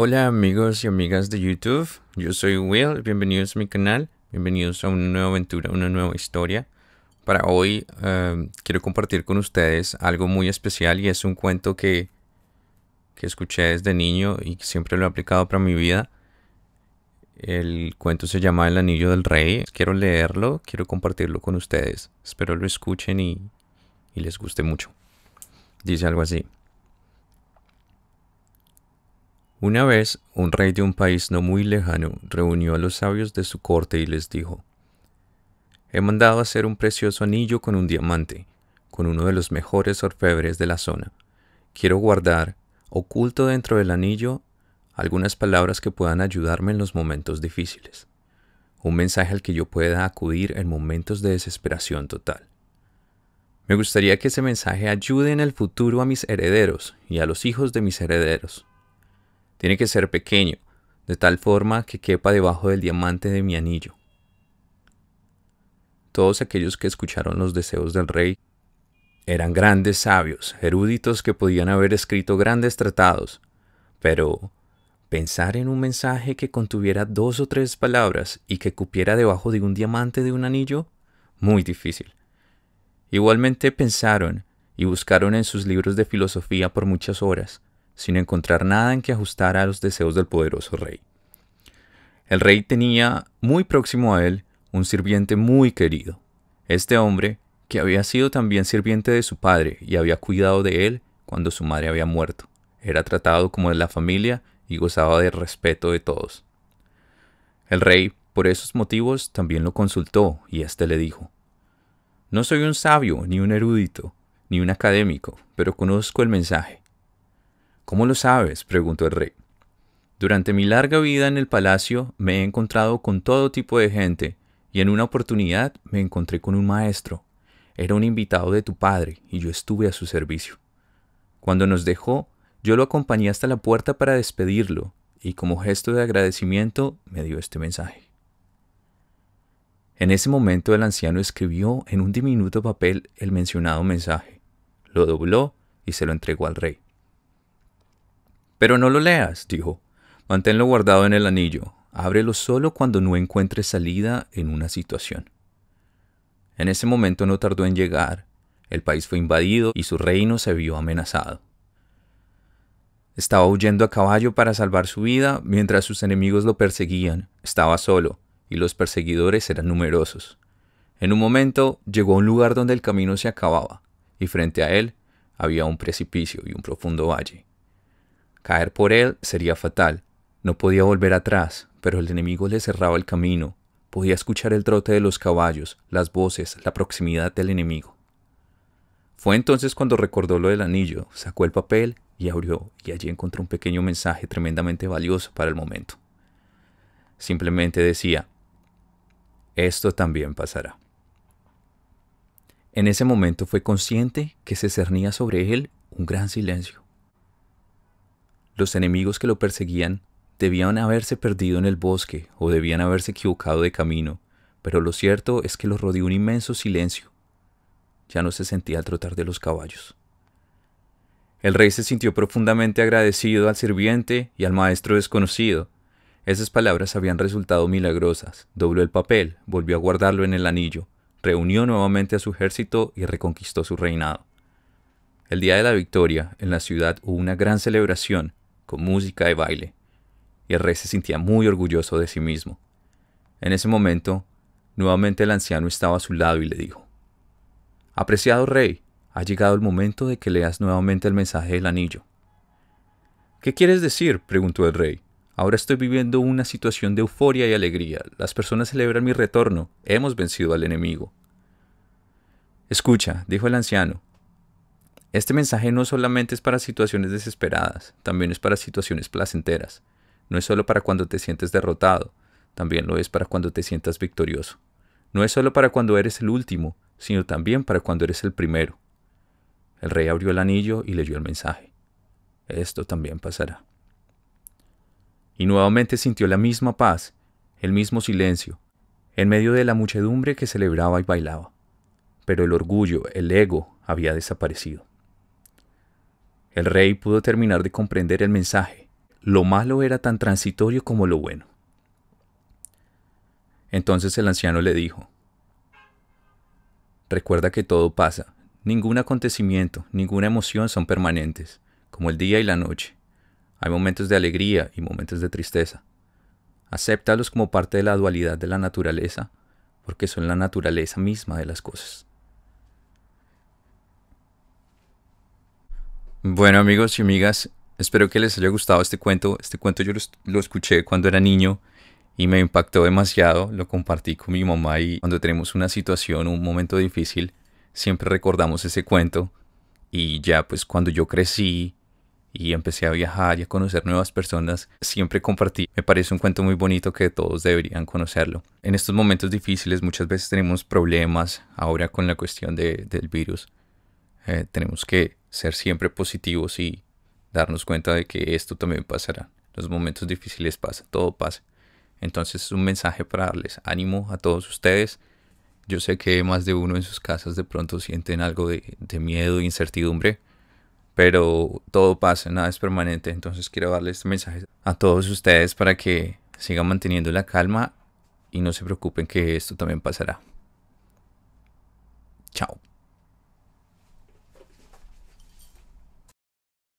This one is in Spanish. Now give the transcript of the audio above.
Hola amigos y amigas de YouTube, yo soy Will, bienvenidos a mi canal, bienvenidos a una nueva aventura, una nueva historia. Para hoy eh, quiero compartir con ustedes algo muy especial y es un cuento que, escuché desde niño y que siempre lo he aplicado para mi vida. El cuento se llama El Anillo del Rey. Quiero leerlo, quiero compartirlo con ustedes. Espero lo escuchen y, y les guste mucho. Dice algo así. Una vez, un rey de un país no muy lejano reunió a los sabios de su corte y les dijo, He mandado hacer un precioso anillo con un diamante, con uno de los mejores orfebres de la zona. Quiero guardar, oculto dentro del anillo, algunas palabras que puedan ayudarme en los momentos difíciles. Un mensaje al que yo pueda acudir en momentos de desesperación total. Me gustaría que ese mensaje ayude en el futuro a mis herederos y a los hijos de mis herederos tiene que ser pequeño, de tal forma que quepa debajo del diamante de mi anillo. Todos aquellos que escucharon los deseos del rey eran grandes sabios, eruditos que podían haber escrito grandes tratados, pero pensar en un mensaje que contuviera dos o tres palabras y que cupiera debajo de un diamante de un anillo, muy difícil. Igualmente pensaron y buscaron en sus libros de filosofía por muchas horas, sin encontrar nada en que ajustar a los deseos del poderoso rey. El rey tenía muy próximo a él un sirviente muy querido. Este hombre, que había sido también sirviente de su padre y había cuidado de él cuando su madre había muerto, era tratado como de la familia y gozaba del respeto de todos. El rey, por esos motivos, también lo consultó y éste le dijo, No soy un sabio, ni un erudito, ni un académico, pero conozco el mensaje. ¿Cómo lo sabes? preguntó el rey. Durante mi larga vida en el palacio me he encontrado con todo tipo de gente, y en una oportunidad me encontré con un maestro. Era un invitado de tu padre, y yo estuve a su servicio. Cuando nos dejó, yo lo acompañé hasta la puerta para despedirlo, y como gesto de agradecimiento me dio este mensaje. En ese momento el anciano escribió en un diminuto papel el mencionado mensaje, lo dobló y se lo entregó al rey. Pero no lo leas, dijo. Manténlo guardado en el anillo. Ábrelo solo cuando no encuentres salida en una situación. En ese momento no tardó en llegar. El país fue invadido y su reino se vio amenazado. Estaba huyendo a caballo para salvar su vida mientras sus enemigos lo perseguían. Estaba solo y los perseguidores eran numerosos. En un momento llegó a un lugar donde el camino se acababa y frente a él había un precipicio y un profundo valle. Caer por él sería fatal. No podía volver atrás, pero el enemigo le cerraba el camino. Podía escuchar el trote de los caballos, las voces, la proximidad del enemigo. Fue entonces cuando recordó lo del anillo, sacó el papel y abrió, y allí encontró un pequeño mensaje tremendamente valioso para el momento. Simplemente decía, esto también pasará. En ese momento fue consciente que se cernía sobre él un gran silencio. Los enemigos que lo perseguían debían haberse perdido en el bosque o debían haberse equivocado de camino, pero lo cierto es que los rodeó un inmenso silencio. Ya no se sentía el trotar de los caballos. El rey se sintió profundamente agradecido al sirviente y al maestro desconocido. Esas palabras habían resultado milagrosas. Dobló el papel, volvió a guardarlo en el anillo, reunió nuevamente a su ejército y reconquistó su reinado. El día de la victoria, en la ciudad hubo una gran celebración, con música y baile, y el rey se sentía muy orgulloso de sí mismo. En ese momento, nuevamente el anciano estaba a su lado y le dijo, Apreciado rey, ha llegado el momento de que leas nuevamente el mensaje del anillo. ¿Qué quieres decir? preguntó el rey. Ahora estoy viviendo una situación de euforia y alegría. Las personas celebran mi retorno. Hemos vencido al enemigo. Escucha, dijo el anciano, este mensaje no solamente es para situaciones desesperadas, también es para situaciones placenteras. No es solo para cuando te sientes derrotado, también lo es para cuando te sientas victorioso. No es solo para cuando eres el último, sino también para cuando eres el primero. El rey abrió el anillo y leyó el mensaje. Esto también pasará. Y nuevamente sintió la misma paz, el mismo silencio, en medio de la muchedumbre que celebraba y bailaba. Pero el orgullo, el ego, había desaparecido. El rey pudo terminar de comprender el mensaje. Lo malo era tan transitorio como lo bueno. Entonces el anciano le dijo, Recuerda que todo pasa, ningún acontecimiento, ninguna emoción son permanentes, como el día y la noche. Hay momentos de alegría y momentos de tristeza. Acéptalos como parte de la dualidad de la naturaleza, porque son la naturaleza misma de las cosas. Bueno amigos y amigas, espero que les haya gustado este cuento. Este cuento yo lo, escuché cuando era niño y me impactó demasiado. Lo compartí con mi mamá y cuando tenemos una situación, un momento difícil, siempre recordamos ese cuento. Y ya pues cuando yo crecí y empecé a viajar y a conocer nuevas personas, siempre compartí. Me parece un cuento muy bonito que todos deberían conocerlo. En estos momentos difíciles muchas veces tenemos problemas ahora con la cuestión del virus. Eh, tenemos que ser siempre positivos y darnos cuenta de que esto también pasará. Los momentos difíciles pasan, todo pasa. Entonces es un mensaje para darles ánimo a todos ustedes. Yo sé que más de uno en sus casas de pronto sienten algo de, miedo e incertidumbre, pero todo pasa, nada es permanente. Entonces quiero darles este mensaje a todos ustedes para que sigan manteniendo la calma y no se preocupen que esto también pasará. Chao.